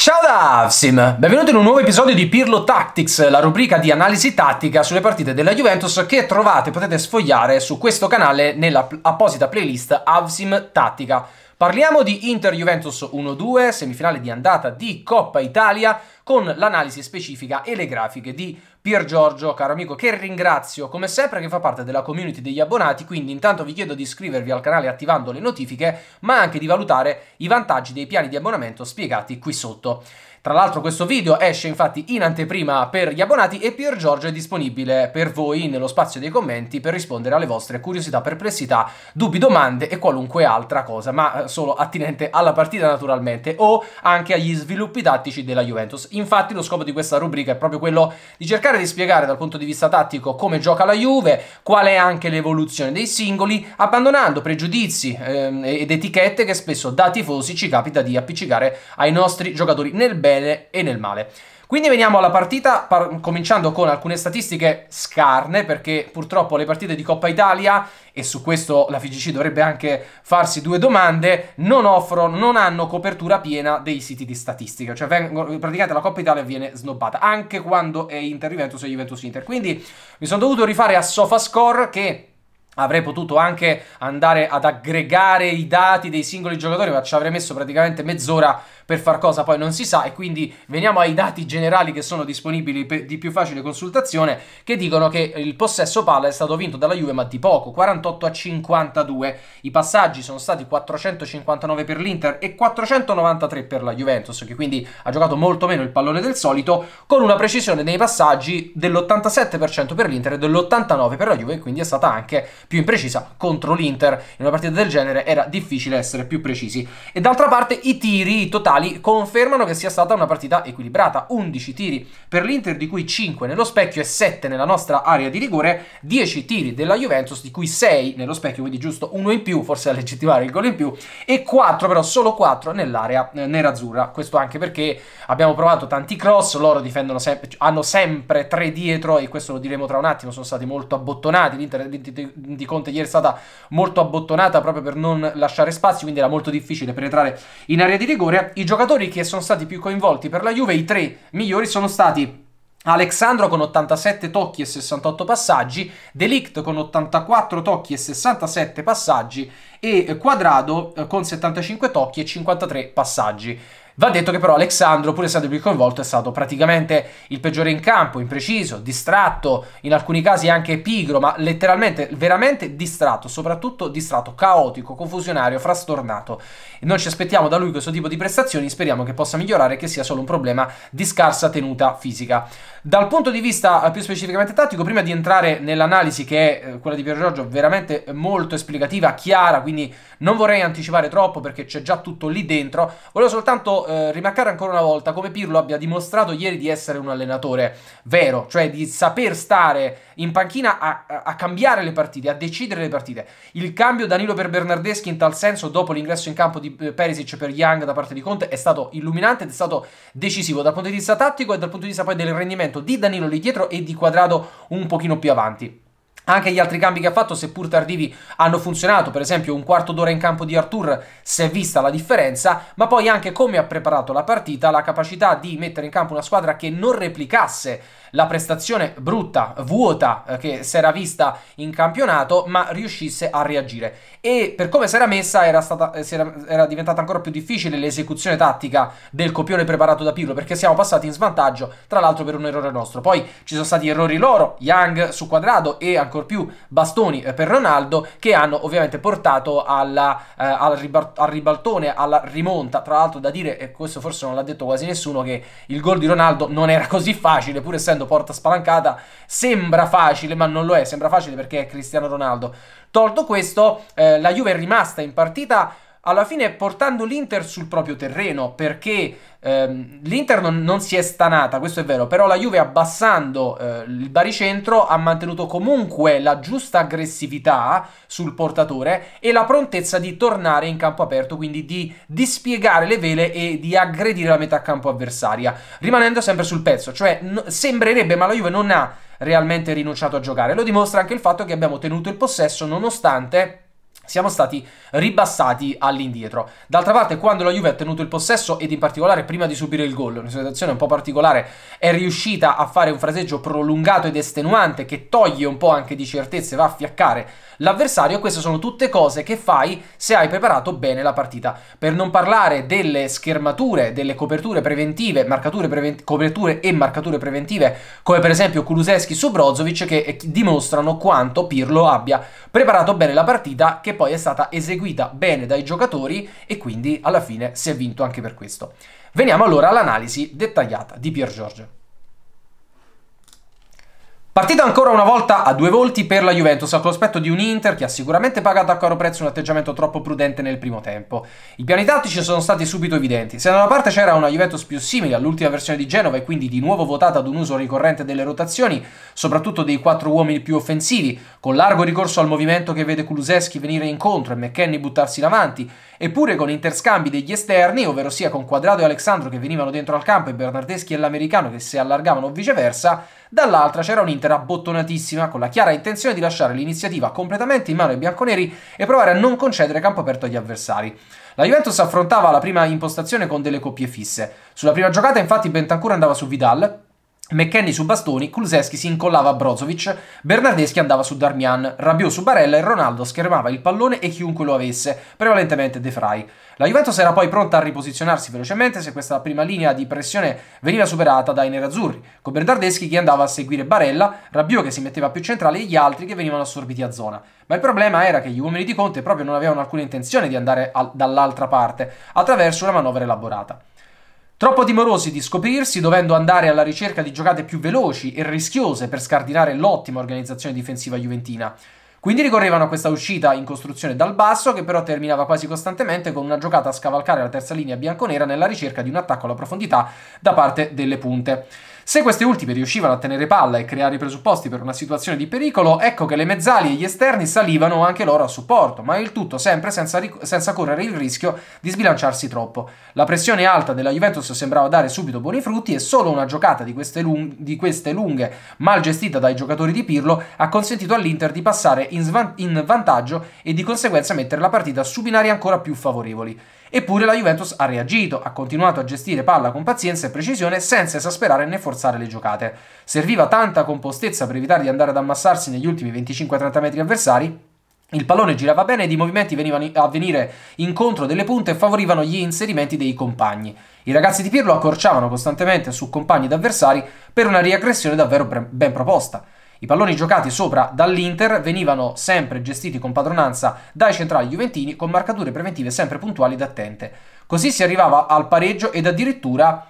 Ciao da Avsim, benvenuti in un nuovo episodio di Pirlo Tactics, la rubrica di analisi tattica sulle partite della Juventus che trovate, potete sfogliare su questo canale nella apposita playlist Avsim Tattica. Parliamo di Inter-Juventus 1-2, semifinale di andata di Coppa Italia, con l'analisi specifica e le grafiche di Pier Giorgio, caro amico, che ringrazio come sempre che fa parte della community degli abbonati, quindi intanto vi chiedo di iscrivervi al canale attivando le notifiche, ma anche di valutare i vantaggi dei piani di abbonamento spiegati qui sotto. Tra l'altro questo video esce infatti in anteprima per gli abbonati e Pier Giorgio è disponibile per voi nello spazio dei commenti per rispondere alle vostre curiosità, perplessità, dubbi, domande e qualunque altra cosa, ma eh, solo attinente alla partita naturalmente o anche agli sviluppi tattici della Juventus. Infatti lo scopo di questa rubrica è proprio quello di cercare cercare di spiegare dal punto di vista tattico come gioca la Juve, qual è anche l'evoluzione dei singoli, abbandonando pregiudizi ehm, ed etichette che spesso da tifosi ci capita di appiccicare ai nostri giocatori nel bene e nel male. Quindi veniamo alla partita, par cominciando con alcune statistiche scarne, perché purtroppo le partite di Coppa Italia, e su questo la FIGC dovrebbe anche farsi due domande, non offrono, non hanno copertura piena dei siti di statistica, cioè vengono, praticamente la Coppa Italia viene snobbata, anche quando è Inter-Juventus e Juventus-Inter. Quindi mi sono dovuto rifare a SofaScore che avrei potuto anche andare ad aggregare i dati dei singoli giocatori, ma ci avrei messo praticamente mezz'ora per far cosa poi non si sa e quindi veniamo ai dati generali che sono disponibili di più facile consultazione che dicono che il possesso palla è stato vinto dalla Juve ma di poco, 48 a 52. I passaggi sono stati 459 per l'Inter e 493 per la Juventus che quindi ha giocato molto meno il pallone del solito con una precisione dei passaggi dell'87% per l'Inter e dell'89% per la Juve e quindi è stata anche più imprecisa contro l'Inter. In una partita del genere era difficile essere più precisi. E d'altra parte i tiri totali quali confermano che sia stata una partita equilibrata. 11 tiri per l'Inter, di cui 5 nello specchio e 7 nella nostra area di rigore, 10 tiri della Juventus, di cui 6 nello specchio, quindi giusto uno in più, forse a legittimare il gol in più, e 4 però solo 4 nell'area eh, nerazzurra. Questo anche perché abbiamo provato tanti cross, loro difendono sempre, cioè, hanno sempre 3 dietro e questo lo diremo tra un attimo, sono stati molto abbottonati, l'Inter di, di, di Conte ieri è stata molto abbottonata proprio per non lasciare spazio, quindi era molto difficile penetrare in area di rigore. I giocatori che sono stati più coinvolti per la Juve, i tre migliori sono stati Alexandro con 87 tocchi e 68 passaggi, Delict con 84 tocchi e 67 passaggi e Quadrado eh, con 75 tocchi e 53 passaggi. Va detto che però Alexandro, pur essendo più coinvolto, è stato praticamente il peggiore in campo, impreciso, distratto, in alcuni casi anche pigro, ma letteralmente veramente distratto, soprattutto distratto, caotico, confusionario, frastornato. Non ci aspettiamo da lui questo tipo di prestazioni, speriamo che possa migliorare e che sia solo un problema di scarsa tenuta fisica. Dal punto di vista eh, più specificamente tattico, prima di entrare nell'analisi che è eh, quella di Piero Giorgio, veramente molto esplicativa, chiara, quindi non vorrei anticipare troppo perché c'è già tutto lì dentro, volevo soltanto eh, rimarcare ancora una volta come Pirlo abbia dimostrato ieri di essere un allenatore vero, cioè di saper stare in panchina a, a, cambiare le partite, a decidere le partite. Il cambio Danilo per Bernardeschi in tal senso dopo l'ingresso in campo di eh, Perisic per Young da parte di Conte è stato illuminante ed è stato decisivo dal punto di vista tattico e dal punto di vista poi del rendimento di Danilo lì dietro e di Quadrado un pochino più avanti. Anche gli altri cambi che ha fatto, seppur tardivi, hanno funzionato. Per esempio, un quarto d'ora in campo di Artur si è vista la differenza, ma poi anche come ha preparato la partita, la capacità di mettere in campo una squadra che non replicasse la prestazione brutta, vuota eh, che si era vista in campionato, ma riuscisse a reagire. E per come si era messa era, stata, eh, era, era diventata ancora più difficile l'esecuzione tattica del copione preparato da Pirlo, perché siamo passati in svantaggio, tra l'altro per un errore nostro. Poi ci sono stati errori loro, Young su quadrato e ancor più bastoni eh, per Ronaldo, che hanno ovviamente portato alla, eh, al, ribal al, ribaltone, alla rimonta. Tra l'altro da dire, e questo forse non l'ha detto quasi nessuno, che il gol di Ronaldo non era così facile, pur essendo essendo porta spalancata, sembra facile, ma non lo è, sembra facile perché è Cristiano Ronaldo. Tolto questo, eh, la Juve è rimasta in partita alla fine portando l'Inter sul proprio terreno perché ehm, l'Inter non, non, si è stanata, questo è vero, però la Juve abbassando eh, il baricentro ha mantenuto comunque la giusta aggressività sul portatore e la prontezza di tornare in campo aperto, quindi di dispiegare le vele e di aggredire la metà campo avversaria, rimanendo sempre sul pezzo, cioè sembrerebbe ma la Juve non ha realmente rinunciato a giocare, lo dimostra anche il fatto che abbiamo tenuto il possesso nonostante siamo stati ribassati all'indietro. D'altra parte, quando la Juve ha tenuto il possesso, ed in particolare prima di subire il gol, una situazione un po' particolare, è riuscita a fare un fraseggio prolungato ed estenuante che toglie un po' anche di certezze, va a fiaccare l'avversario. Queste sono tutte cose che fai se hai preparato bene la partita. Per non parlare delle schermature, delle coperture preventive, preven coperture e marcature preventive, come per esempio Kuluseschi su Brozovic, che eh, dimostrano quanto Pirlo abbia preparato bene la partita, che poi è stata eseguita bene dai giocatori e quindi alla fine si è vinto anche per questo. Veniamo allora all'analisi dettagliata di Pier Giorgio. Partita ancora una volta a due volti per la Juventus, al cospetto di un Inter che ha sicuramente pagato a caro prezzo un atteggiamento troppo prudente nel primo tempo. I piani tattici sono stati subito evidenti. Se da una parte c'era una Juventus più simile all'ultima versione di Genova e quindi di nuovo votata ad un uso ricorrente delle rotazioni, soprattutto dei quattro uomini più offensivi, con largo ricorso al movimento che vede Kuluseschi venire incontro e McKenny buttarsi davanti, eppure con interscambi degli esterni, ovvero sia con Quadrado e Alexandro che venivano dentro al campo e Bernardeschi e l'americano che si allargavano o viceversa, dall'altra c'era un Inter Inter abbottonatissima con la chiara intenzione di lasciare l'iniziativa completamente in mano ai bianconeri e provare a non concedere campo aperto agli avversari. La Juventus affrontava la prima impostazione con delle coppie fisse. Sulla prima giocata infatti Bentancur andava su Vidal, McKenny su bastoni, Kulzeski si incollava a Brozovic, Bernardeschi andava su Darmian, Rabiot su Barella e Ronaldo schermava il pallone e chiunque lo avesse, prevalentemente De Frey. La Juventus era poi pronta a riposizionarsi velocemente se questa prima linea di pressione veniva superata dai nerazzurri, con Bernardeschi che andava a seguire Barella, Rabiot che si metteva più centrale e gli altri che venivano assorbiti a zona. Ma il problema era che gli uomini di Conte proprio non avevano alcuna intenzione di andare dall'altra parte, attraverso una manovra elaborata. Troppo timorosi di scoprirsi, dovendo andare alla ricerca di giocate più veloci e rischiose per scardinare l'ottima organizzazione difensiva juventina. Quindi ricorrevano a questa uscita in costruzione dal basso, che però terminava quasi costantemente con una giocata a scavalcare la terza linea bianconera nella ricerca di un attacco alla profondità da parte delle punte. Se queste ultime riuscivano a tenere palla e creare i presupposti per una situazione di pericolo, ecco che le mezzali e gli esterni salivano anche loro a supporto, ma il tutto sempre senza, senza correre il rischio di sbilanciarsi troppo. La pressione alta della Juventus sembrava dare subito buoni frutti e solo una giocata di queste, lung di queste lunghe, mal gestita dai giocatori di Pirlo, ha consentito all'Inter di passare in, in vantaggio e di conseguenza mettere la partita su binari ancora più favorevoli. Eppure la Juventus ha reagito, ha continuato a gestire palla con pazienza e precisione senza esasperare né forzare le giocate. Serviva tanta compostezza per evitare di andare ad ammassarsi negli ultimi 25-30 metri avversari il pallone girava bene ed i movimenti venivano a venire incontro delle punte e favorivano gli inserimenti dei compagni. I ragazzi di Pirlo accorciavano costantemente su compagni ed avversari per una riaggressione davvero ben proposta. I palloni giocati sopra dall'Inter venivano sempre gestiti con padronanza dai centrali juventini con marcature preventive sempre puntuali ed attente. Così si arrivava al pareggio ed addirittura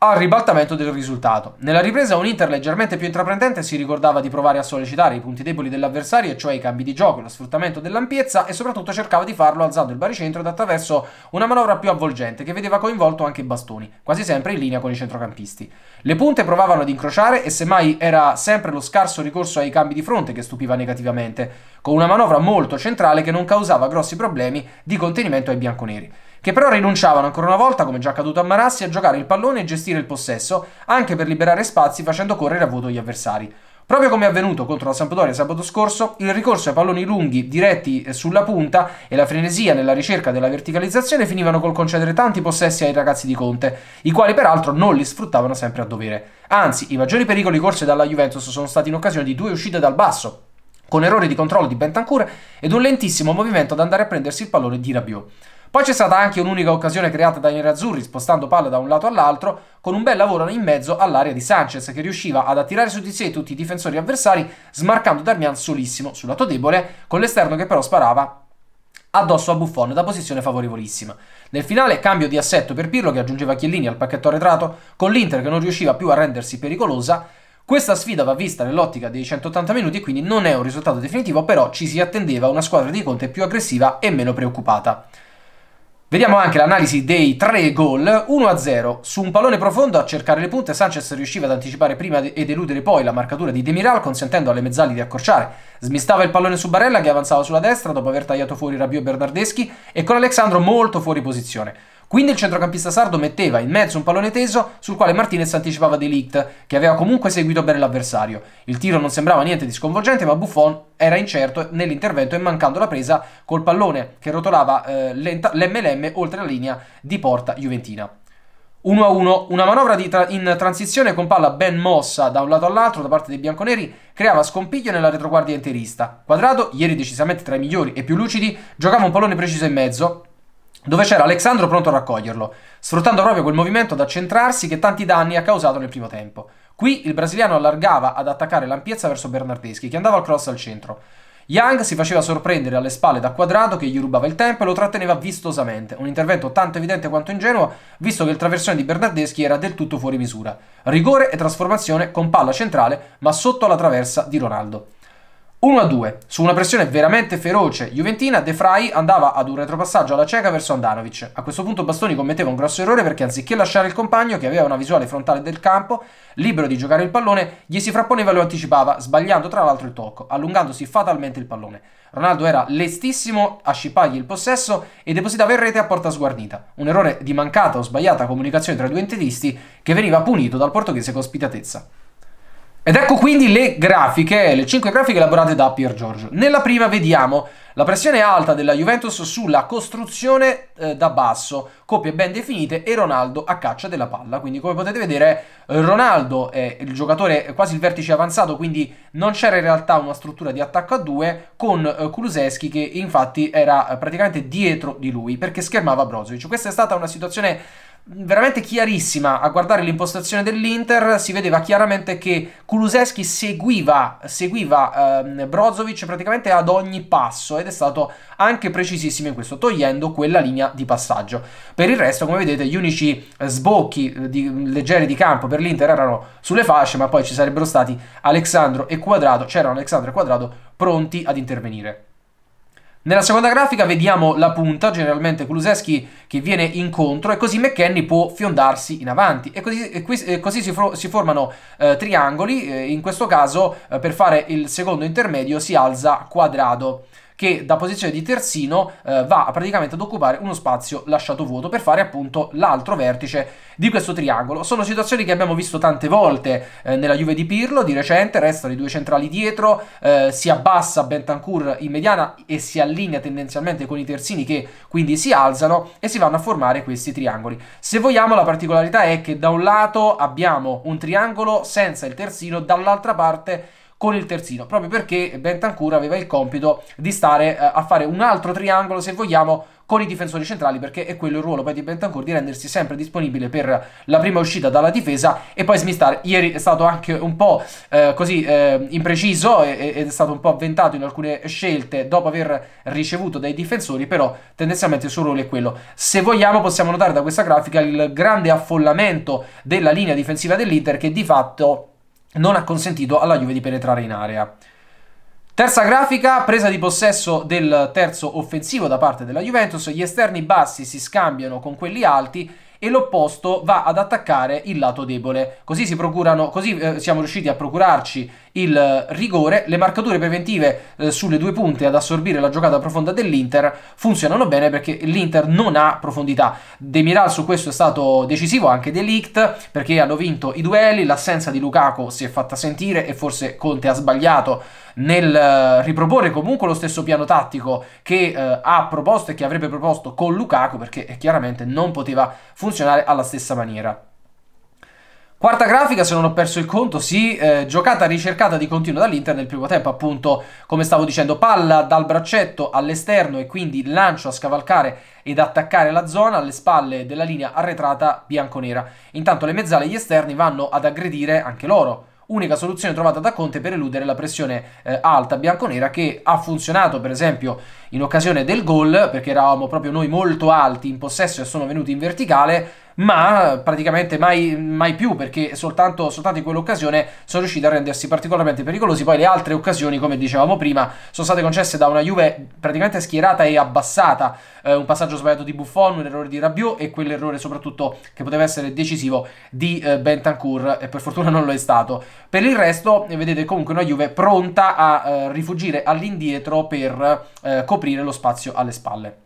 al ribaltamento del risultato. Nella ripresa un Inter leggermente più intraprendente si ricordava di provare a sollecitare i punti deboli dell'avversario, cioè i cambi di gioco, lo sfruttamento dell'ampiezza e soprattutto cercava di farlo alzando il baricentro ed attraverso una manovra più avvolgente che vedeva coinvolto anche i bastoni, quasi sempre in linea con i centrocampisti. Le punte provavano ad incrociare e semmai era sempre lo scarso ricorso ai cambi di fronte che stupiva negativamente, con una manovra molto centrale che non causava grossi problemi di contenimento ai bianconeri che però rinunciavano ancora una volta, come già accaduto a Marassi, a giocare il pallone e gestire il possesso, anche per liberare spazi facendo correre a vuoto gli avversari. Proprio come è avvenuto contro la Sampdoria sabato scorso, il ricorso ai palloni lunghi diretti eh, sulla punta e la frenesia nella ricerca della verticalizzazione finivano col concedere tanti possessi ai ragazzi di Conte, i quali peraltro non li sfruttavano sempre a dovere. Anzi, i maggiori pericoli corsi dalla Juventus sono stati in occasione di due uscite dal basso, con errori di controllo di Bentancur ed un lentissimo movimento ad andare a prendersi il pallone di Rabiot. Poi c'è stata anche un'unica occasione creata dai nerazzurri spostando palla da un lato all'altro con un bel lavoro in mezzo all'area di Sanchez che riusciva ad attirare su di sé tutti i difensori avversari smarcando Darmian solissimo sul lato debole con l'esterno che però sparava addosso a Buffon da posizione favorevolissima. Nel finale cambio di assetto per Pirlo che aggiungeva Chiellini al pacchetto arretrato con l'Inter che non riusciva più a rendersi pericolosa questa sfida va vista nell'ottica dei 180 minuti, quindi non è un risultato definitivo, però ci si attendeva una squadra di Conte più aggressiva e meno preoccupata. Vediamo anche l'analisi dei tre gol, 1-0. Su un pallone profondo a cercare le punte, Sanchez riusciva ad anticipare prima ed eludere poi la marcatura di Demiral, consentendo alle mezzali di accorciare. Smistava il pallone su Barella, che avanzava sulla destra dopo aver tagliato fuori Rabiot e Bernardeschi, e con Alexandro molto fuori posizione. Quindi il centrocampista sardo metteva in mezzo un pallone teso sul quale Martinez anticipava Delict, che aveva comunque seguito bene l'avversario. Il tiro non sembrava niente di sconvolgente, ma Buffon era incerto nell'intervento e mancando la presa col pallone che rotolava eh, lenta, l'MLM oltre la linea di porta juventina. 1-1, una manovra tra- in transizione con palla ben mossa da un lato all'altro da parte dei bianconeri creava scompiglio nella retroguardia interista. Quadrato, ieri decisamente tra i migliori e più lucidi, giocava un pallone preciso in mezzo, dove c'era Alexandro pronto a raccoglierlo, sfruttando proprio quel movimento da centrarsi che tanti danni ha causato nel primo tempo. Qui il brasiliano allargava ad attaccare l'ampiezza verso Bernardeschi, che andava al cross al centro. Young si faceva sorprendere alle spalle da Quadrado che gli rubava il tempo e lo tratteneva vistosamente, un intervento tanto evidente quanto ingenuo, visto che il traversone di Bernardeschi era del tutto fuori misura. Rigore e trasformazione con palla centrale, ma sotto la traversa di Ronaldo. 1-2. Su una pressione veramente feroce Juventina, De Frey andava ad un retropassaggio alla cieca verso Andanovic. A questo punto Bastoni commetteva un grosso errore perché anziché lasciare il compagno, che aveva una visuale frontale del campo, libero di giocare il pallone, gli si frapponeva e lo anticipava, sbagliando tra l'altro il tocco, allungandosi fatalmente il pallone. Ronaldo era lestissimo a scippargli il possesso e depositava in rete a porta sguarnita. Un errore di mancata o sbagliata comunicazione tra i due entetisti che veniva punito dal portoghese con spitatezza. Ed ecco quindi le grafiche, le 5 grafiche elaborate da Pier Giorgio. Nella prima vediamo la pressione alta della Juventus sulla costruzione eh, da basso, copie ben definite e Ronaldo a caccia della palla. Quindi come potete vedere Ronaldo è il giocatore quasi il vertice avanzato, quindi non c'era in realtà una struttura di attacco a due con eh, Kuluseschi che infatti era eh, praticamente dietro di lui perché schermava Brozovic. Questa è stata una situazione veramente chiarissima a guardare l'impostazione dell'Inter si vedeva chiaramente che Kuluseschi seguiva, seguiva ehm, Brozovic praticamente ad ogni passo ed è stato anche precisissimo in questo togliendo quella linea di passaggio per il resto come vedete gli unici sbocchi eh, di, leggeri di campo per l'Inter erano sulle fasce ma poi ci sarebbero stati Alexandro e Quadrado c'erano Alexandro e Quadrado pronti ad intervenire nella seconda grafica vediamo la punta, generalmente Kuluseschi che viene incontro e così McKenny può fiondarsi in avanti e così, e qui, e così si, si, formano eh, triangoli, eh, in questo caso eh, per fare il secondo intermedio si alza quadrado che da posizione di terzino eh, va praticamente ad occupare uno spazio lasciato vuoto per fare appunto l'altro vertice di questo triangolo. Sono situazioni che abbiamo visto tante volte eh, nella Juve di Pirlo, di recente restano i due centrali dietro, eh, si abbassa Bentancur in mediana e si allinea tendenzialmente con i terzini che quindi si alzano e si vanno a formare questi triangoli. Se vogliamo la particolarità è che da un lato abbiamo un triangolo senza il terzino, dall'altra parte con il terzino, proprio perché Bentancur aveva il compito di stare eh, a fare un altro triangolo, se vogliamo, con i difensori centrali perché è quello il ruolo poi di Bentancur di rendersi sempre disponibile per la prima uscita dalla difesa e poi smistare ieri è stato anche un po' eh, così eh, impreciso ed è stato un po' avventato in alcune scelte dopo aver ricevuto dai difensori però tendenzialmente il suo ruolo è quello se vogliamo possiamo notare da questa grafica il grande affollamento della linea difensiva dell'Inter che di fatto non ha consentito alla Juve di penetrare in area. Terza grafica, presa di possesso del terzo offensivo da parte della Juventus, gli esterni bassi si scambiano con quelli alti e l'opposto va ad attaccare il lato debole. Così, procurano, così eh, siamo riusciti a procurarci il eh, rigore, le marcature preventive eh, sulle due punte ad assorbire la giocata profonda dell'Inter funzionano bene perché l'Inter non ha profondità. Demiral su questo è stato decisivo, anche De Ligt, perché hanno vinto i duelli, l'assenza di Lukaku si è fatta sentire e forse Conte ha sbagliato nel eh, riproporre comunque lo stesso piano tattico che eh, ha proposto e che avrebbe proposto con Lukaku perché eh, chiaramente non poteva funzionare alla stessa maniera. Quarta grafica, se non ho perso il conto, sì, eh, giocata ricercata di continuo dall'Inter nel primo tempo, appunto, come stavo dicendo, palla dal braccetto all'esterno e quindi lancio a scavalcare ed attaccare la zona alle spalle della linea arretrata bianconera. Intanto le mezzale e gli esterni vanno ad aggredire anche loro. Unica soluzione trovata da Conte per eludere la pressione eh, alta bianconera che ha funzionato per esempio in occasione del gol perché eravamo proprio noi molto alti in possesso e sono venuti in verticale ma praticamente mai, mai più perché soltanto, soltanto, in quell'occasione sono riusciti a rendersi particolarmente pericolosi. Poi le altre occasioni, come dicevamo prima, sono state concesse da una Juve praticamente schierata e abbassata, eh, un passaggio sbagliato di Buffon, un errore di Rabiot e quell'errore soprattutto che poteva essere decisivo di eh, Bentancur e per fortuna non lo è stato. Per il resto vedete comunque una Juve pronta a eh, rifugire all'indietro per eh, coprire lo spazio alle spalle.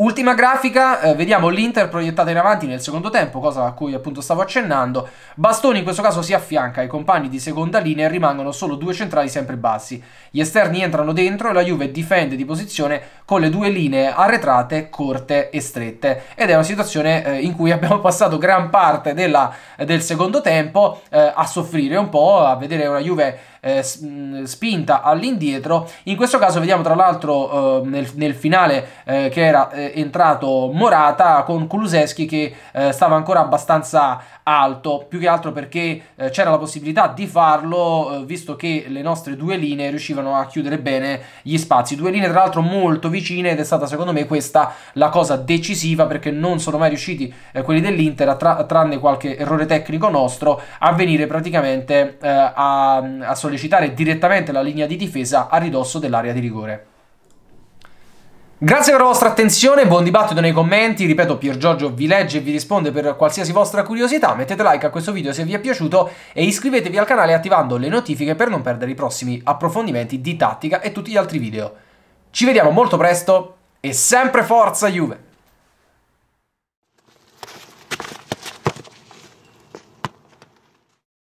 Ultima grafica, eh, vediamo l'Inter proiettata in avanti nel secondo tempo, cosa a cui appunto stavo accennando. Bastoni in questo caso si affianca ai compagni di seconda linea e rimangono solo due centrali sempre bassi. Gli esterni entrano dentro e la Juve difende di posizione con le due linee arretrate corte e strette ed è una situazione eh, in cui abbiamo passato gran parte della, del secondo tempo eh, a soffrire un po', a vedere una Juve eh, spinta all'indietro. In questo caso vediamo tra l'altro eh, nel, nel, finale eh, che era eh, entrato Morata con Kuluseschi che stava ancora abbastanza alto, più che altro perché c'era la possibilità di farlo visto che le nostre due linee riuscivano a chiudere bene gli spazi. Due linee tra l'altro molto vicine vicine ed è stata secondo me questa la cosa decisiva perché non sono mai riusciti eh, quelli dell'Inter, tra, tranne qualche errore tecnico nostro, a venire praticamente eh, a, a sollecitare direttamente la linea di difesa a ridosso dell'area di rigore. Grazie per la vostra attenzione, buon dibattito nei commenti, ripeto Pier Giorgio vi legge e vi risponde per qualsiasi vostra curiosità, mettete like a questo video se vi è piaciuto e iscrivetevi al canale attivando le notifiche per non perdere i prossimi approfondimenti di tattica e tutti gli altri video. Ci vediamo molto presto e sempre forza Juve!